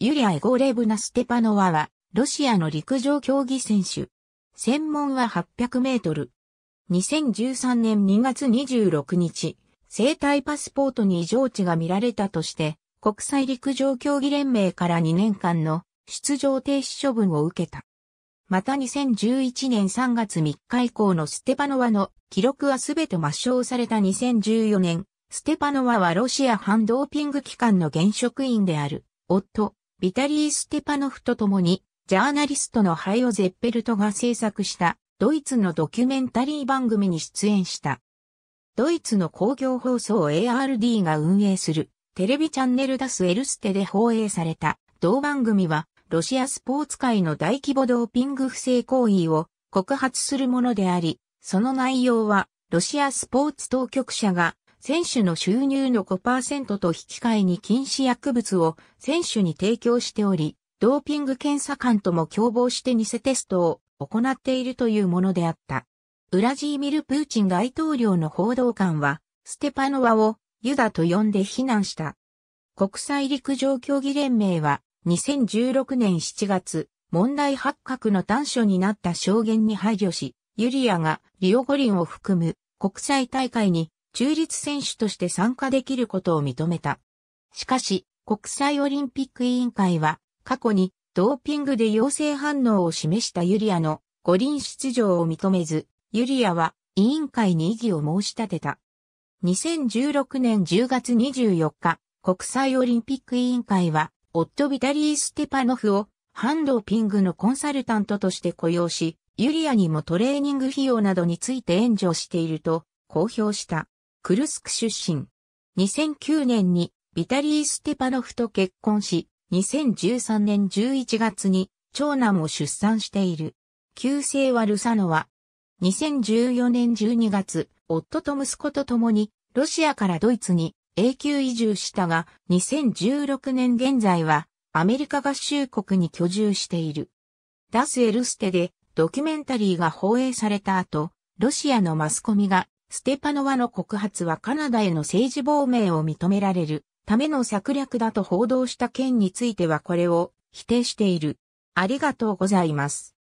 ユリア・エゴレブナ・ステパノワは、ロシアの陸上競技選手。専門は800メートル。2013年2月26日、生体パスポートに異常値が見られたとして、国際陸上競技連盟から2年間の出場停止処分を受けた。また2011年3月3日以降のステパノワの記録は全て抹消された2014年、ステパノワはロシア反ドーピング機関の現職員である、夫、ビタリー・ステパノフと共に、ジャーナリストのハイオ・ゼッペルトが制作したドイツのドキュメンタリー番組に出演した。ドイツの公共放送 ARD が運営するテレビチャンネルダスエルステで放映された同番組はロシアスポーツ界の大規模ドーピング不正行為を告発するものであり、その内容はロシアスポーツ当局者が選手の収入の5%と引き換えに禁止薬物を選手に提供しており、ドーピング検査官とも共謀して偽テストを行っているというものであった。ウラジーミル・プーチン大統領の報道官は、ステパノワをユダと呼んで非難した。国際陸上競技連盟は、2016年7月、問題発覚の端緒になった証言に配慮し、ユリアがリオ五輪を含む国際大会に中立選手として参加できることを認めた。しかし、国際オリンピック委員会は、過去にドーピングで陽性反応を示したユリアの五輪出場を認めず、ユリアは委員会に異議を申し立てた。2016年10月24日、国際オリンピック委員会は、夫ビタリー・ステパノフを反ドーピングのコンサルタントとして雇用し、ユリアにもトレーニング費用などについて援助していると公表した。クルスク出身。2009年にビタリー・ステパノフと結婚し、2013年11月に長男を出産している。旧姓はルサノワ。2014年12月、夫と息子と共にロシアからドイツに永久移住したが、2016年現在はアメリカ合衆国に居住している。ダス・エルステでドキュメンタリーが放映された後、ロシアのマスコミがステパノワの告発はカナダへの政治亡命を認められるための策略だと報道した件についてはこれを否定している。ありがとうございます。